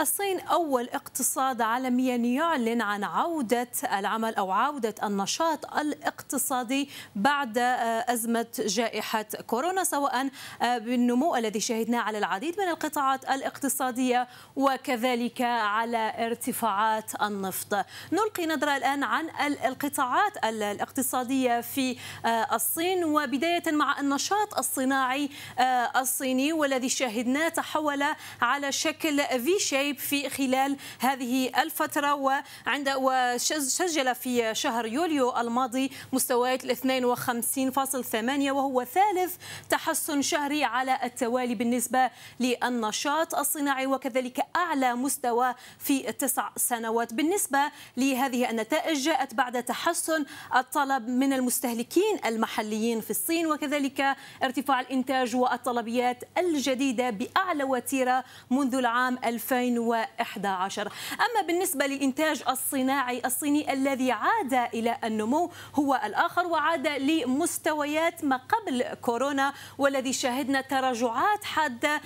الصين أول اقتصاد عالميا يعلن عن عودة العمل أو عودة النشاط الاقتصادي بعد آه، أزمة جائحة كورونا سواء آه، بالنمو الذي شهدناه على العديد من القطاعات الاقتصادية وكذلك على ارتفاعات النفط نلقي نظرة الآن عن القطاعات الاقتصادية في آه، الصين وبداية مع النشاط الصناعي الصيني والذي شهدناه تحول على شكل في شيء الغيب في خلال هذه الفترة وعند وسجل في شهر يوليو الماضي مستويات ال 52.8 وهو ثالث تحسن شهري على التوالي بالنسبة للنشاط الصناعي وكذلك أعلى مستوى في تسع سنوات بالنسبة لهذه النتائج جاءت بعد تحسن الطلب من المستهلكين المحليين في الصين وكذلك ارتفاع الإنتاج والطلبيات الجديدة بأعلى وتيرة منذ العام 2000 2011 أما بالنسبة للإنتاج الصناعي الصيني الذي عاد إلى النمو هو الآخر وعاد لمستويات ما قبل كورونا والذي شهدنا تراجعات حادة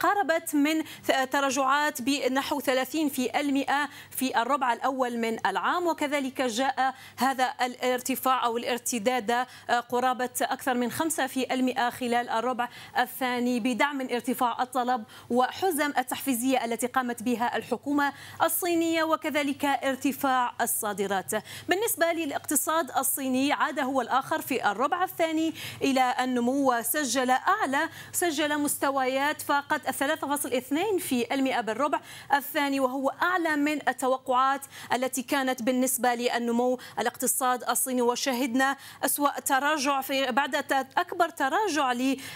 قاربت من تراجعات بنحو 30 في المئة في الربع الأول من العام وكذلك جاء هذا الارتفاع أو الارتداد قرابة أكثر من 5 في المئة خلال الربع الثاني بدعم ارتفاع الطلب وحزم التحفيزية التي قام قامت بها الحكومة الصينية وكذلك ارتفاع الصادرات بالنسبة للاقتصاد الصيني عاد هو الآخر في الربع الثاني إلى النمو وسجل أعلى سجل مستويات فاقت 3.2 في المئة بالربع الثاني وهو أعلى من التوقعات التي كانت بالنسبة للنمو الاقتصاد الصيني وشهدنا أسوأ تراجع في بعد أكبر تراجع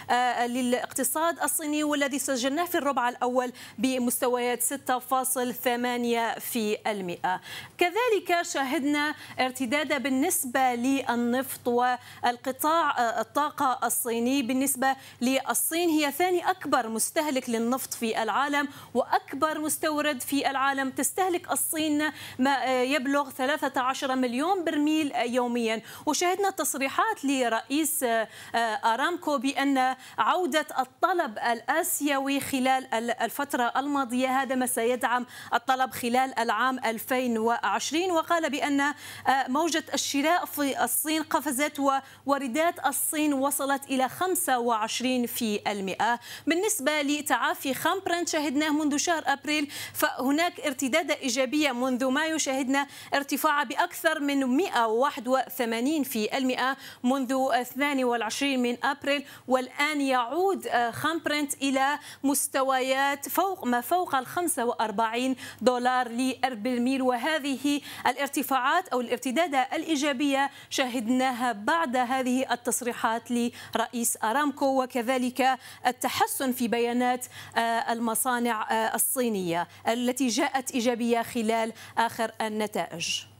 آه، للاقتصاد الصيني والذي سجلناه في الربع الأول بمستويات 6.8 في المئة كذلك شهدنا ارتداد بالنسبة للنفط والقطاع آه، الطاقة الصيني بالنسبة للصين هي ثاني أكبر مستهلك للنفط في العالم وأكبر مستورد في العالم تستهلك الصين ما آه، يبلغ 13 مليون برميل يوميا وشهدنا تصريحات لرئيس آه، أرامكو بأن عودة الطلب الآسيوي خلال الفترة الماضية هذا المقدمة سيدعم الطلب خلال العام 2020 وقال بأن آه، موجة الشراء في الصين قفزت وواردات الصين وصلت إلى 25% بالنسبة لتعافي خامبرنت شهدناه منذ شهر أبريل فهناك ارتداد إيجابية منذ مايو شهدنا ارتفاع بأكثر من 181% منذ 22 من أبريل والآن يعود آه، خامبرنت إلى مستويات فوق ما فوق ال 45 دولار للبرميل وهذه الارتفاعات أو الارتدادة الإيجابية شهدناها بعد هذه التصريحات لرئيس أرامكو وكذلك التحسن في بيانات آه، المصانع آه، الصينية التي جاءت إيجابية خلال آخر النتائج